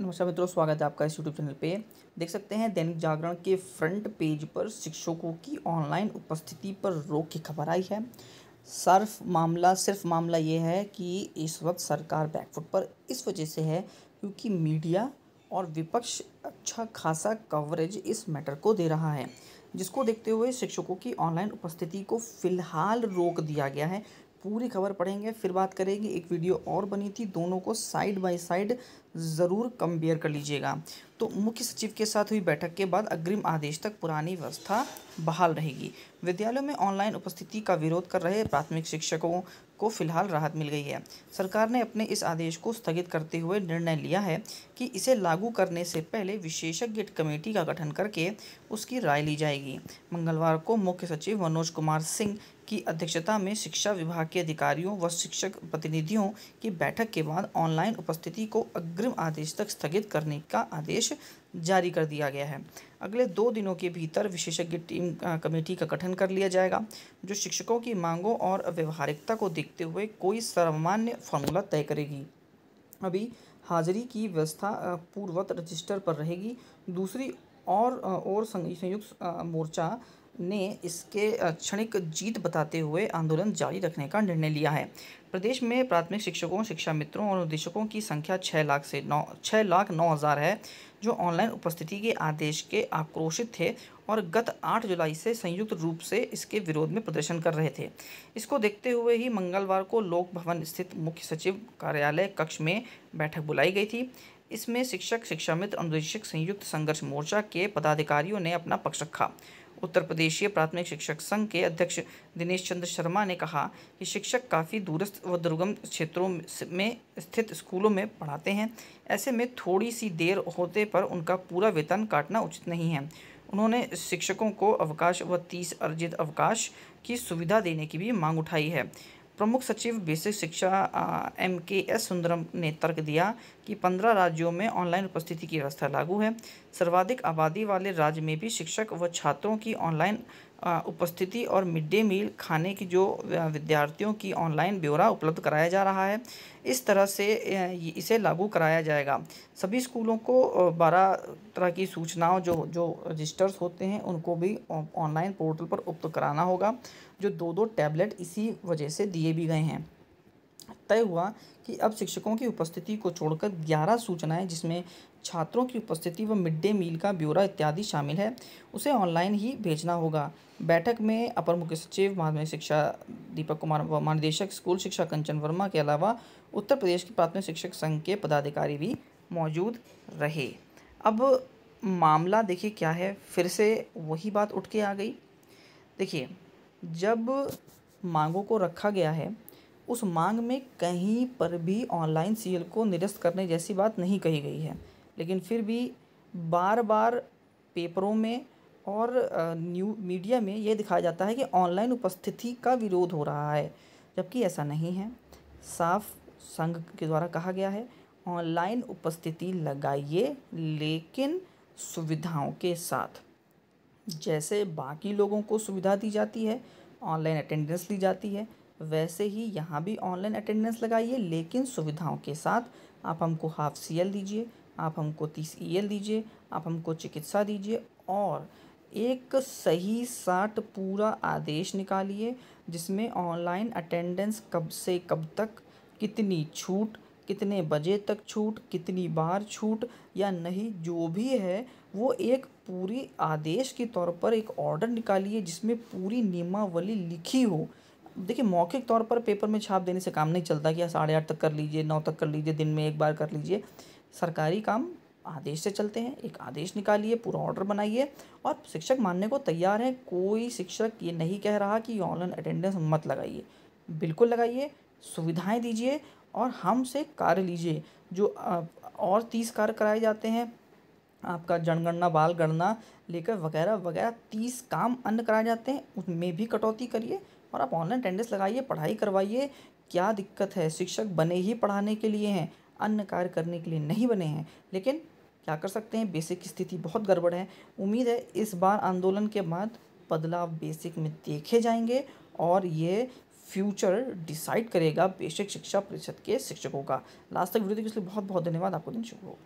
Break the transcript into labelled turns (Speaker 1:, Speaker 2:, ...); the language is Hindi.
Speaker 1: नमस्कार मित्रों स्वागत है आपका इस यूट्यूब चैनल पे देख सकते हैं दैनिक जागरण के फ्रंट पेज पर शिक्षकों की ऑनलाइन उपस्थिति पर रोक की खबर आई है सर्फ मामला सिर्फ मामला ये है कि इस वक्त सरकार बैकफुट पर इस वजह से है क्योंकि मीडिया और विपक्ष अच्छा खासा कवरेज इस मैटर को दे रहा है जिसको देखते हुए शिक्षकों की ऑनलाइन उपस्थिति को फिलहाल रोक दिया गया है पूरी खबर पढ़ेंगे फिर बात करेंगे एक वीडियो और बनी थी दोनों को साइड बाय साइड ज़रूर कंपेयर कर लीजिएगा तो मुख्य सचिव के साथ हुई बैठक के बाद अग्रिम आदेश तक पुरानी व्यवस्था बहाल रहेगी विद्यालयों में ऑनलाइन उपस्थिति का विरोध कर रहे प्राथमिक शिक्षकों को फिलहाल राहत मिल गई है सरकार ने अपने इस आदेश को स्थगित करते हुए निर्णय लिया है कि इसे लागू करने से पहले विशेषज्ञ कमेटी का गठन करके उसकी राय ली जाएगी मंगलवार को मुख्य सचिव मनोज कुमार सिंह की अध्यक्षता में शिक्षा विभाग के अधिकारियों व शिक्षक प्रतिनिधियों की बैठक के बाद ऑनलाइन उपस्थिति को अग्रिम आदेश तक स्थगित करने का आदेश जारी कर दिया गया है अगले दो दिनों के भीतर विशेषज्ञ टीम कमेटी का गठन कर लिया जाएगा जो शिक्षकों की मांगों और व्यवहारिकता को देखते हुए कोई सर्वमान्य फॉर्मूला तय करेगी अभी हाजिरी की व्यवस्था पूर्वत रजिस्टर पर रहेगी दूसरी और और संयुक्त मोर्चा ने इसके क्षणिक जीत बताते हुए आंदोलन जारी रखने का निर्णय लिया है प्रदेश में प्राथमिक शिक्षकों शिक्षा मित्रों और निदेशकों की संख्या छः लाख से नौ छः लाख नौ हज़ार है जो ऑनलाइन उपस्थिति के आदेश के आक्रोशित थे और गत आठ जुलाई से संयुक्त रूप से इसके विरोध में प्रदर्शन कर रहे थे इसको देखते हुए ही मंगलवार को लोक भवन स्थित मुख्य सचिव कार्यालय कक्ष में बैठक बुलाई गई थी इसमें शिक्षक शिक्षा मित्र अनुदेशक संयुक्त संघर्ष मोर्चा के पदाधिकारियों ने अपना पक्ष रखा उत्तर प्रदेशीय प्राथमिक शिक्षक संघ के अध्यक्ष दिनेश चंद्र शर्मा ने कहा कि शिक्षक काफ़ी दूरस्थ व दुर्गम क्षेत्रों में स्थित स्कूलों में पढ़ाते हैं ऐसे में थोड़ी सी देर होते पर उनका पूरा वेतन काटना उचित नहीं है उन्होंने शिक्षकों को अवकाश व तीस अर्जित अवकाश की सुविधा देने की भी मांग उठाई है प्रमुख सचिव बेसिक शिक्षा एम के एस सुंदरम ने तर्क दिया कि पंद्रह राज्यों में ऑनलाइन उपस्थिति की व्यवस्था लागू है सर्वाधिक आबादी वाले राज्य में भी शिक्षक व छात्रों की ऑनलाइन उपस्थिति और मिड डे मील खाने की जो विद्यार्थियों की ऑनलाइन ब्यौरा उपलब्ध कराया जा रहा है इस तरह से इसे लागू कराया जाएगा सभी स्कूलों को बारह तरह की सूचनाओं जो जो रजिस्टर्स होते हैं उनको भी ऑनलाइन पोर्टल पर उपलब्ध कराना होगा जो दो दो टैबलेट इसी वजह से दिए भी गए हैं तय हुआ कि अब शिक्षकों की उपस्थिति को छोड़कर ग्यारह सूचनाएं जिसमें छात्रों की उपस्थिति व मिड डे मील का ब्यौरा इत्यादि शामिल है उसे ऑनलाइन ही भेजना होगा बैठक में अपर मुख्य सचिव माध्यमिक शिक्षा दीपक कुमार व महानिदेशक स्कूल शिक्षा कंचन वर्मा के अलावा उत्तर प्रदेश के प्राथमिक शिक्षक संघ के पदाधिकारी भी मौजूद रहे अब मामला देखिए क्या है फिर से वही बात उठ के आ गई देखिए जब मांगों को रखा गया है उस मांग में कहीं पर भी ऑनलाइन सीएल को निरस्त करने जैसी बात नहीं कही गई है लेकिन फिर भी बार बार पेपरों में और न्यू मीडिया में यह दिखाया जाता है कि ऑनलाइन उपस्थिति का विरोध हो रहा है जबकि ऐसा नहीं है साफ संघ के द्वारा कहा गया है ऑनलाइन उपस्थिति लगाइए लेकिन सुविधाओं के साथ जैसे बाकी लोगों को सुविधा दी जाती है ऑनलाइन अटेंडेंस ली जाती है वैसे ही यहाँ भी ऑनलाइन अटेंडेंस लगाइए लेकिन सुविधाओं के साथ आप हमको हाफ सी एल दीजिए आप हमको तीस ई e एल दीजिए आप हमको चिकित्सा दीजिए और एक सही साठ पूरा आदेश निकालिए जिसमें ऑनलाइन अटेंडेंस कब से कब तक कितनी छूट कितने बजे तक छूट कितनी बार छूट या नहीं जो भी है वो एक पूरी आदेश के तौर पर एक ऑर्डर निकालिए जिसमें पूरी नियमावली लिखी हो देखिए मौखिक तौर पर पेपर में छाप देने से काम नहीं चलता कि साढ़े आठ तक कर लीजिए नौ तक कर लीजिए दिन में एक बार कर लीजिए सरकारी काम आदेश से चलते हैं एक आदेश निकालिए पूरा ऑर्डर बनाइए और शिक्षक मानने को तैयार हैं कोई शिक्षक ये नहीं कह रहा कि ऑनलाइन अटेंडेंस मत लगाइए बिल्कुल लगाइए सुविधाएं दीजिए और हमसे कार्य लीजिए जो और तीस कार्य कराए जाते हैं आपका जनगणना बाल गणना लेकर वगैरह वगैरह तीस काम अन्य कराए जाते हैं उनमें भी कटौती करिए और आप ऑनलाइन अटेंडेंस लगाइए पढ़ाई करवाइए क्या दिक्कत है शिक्षक बने ही पढ़ाने के लिए हैं अन्य कार्य करने के लिए नहीं बने हैं लेकिन क्या कर सकते हैं बेसिक स्थिति बहुत गड़बड़ है उम्मीद है इस बार आंदोलन के बाद बदलाव बेसिक में देखे जाएंगे और ये फ्यूचर डिसाइड करेगा बेसिक शिक्षा परिषद के शिक्षकों का लास्ट तक वीडियो देखिए इसलिए बहुत बहुत धन्यवाद आपको दिन शुभ हो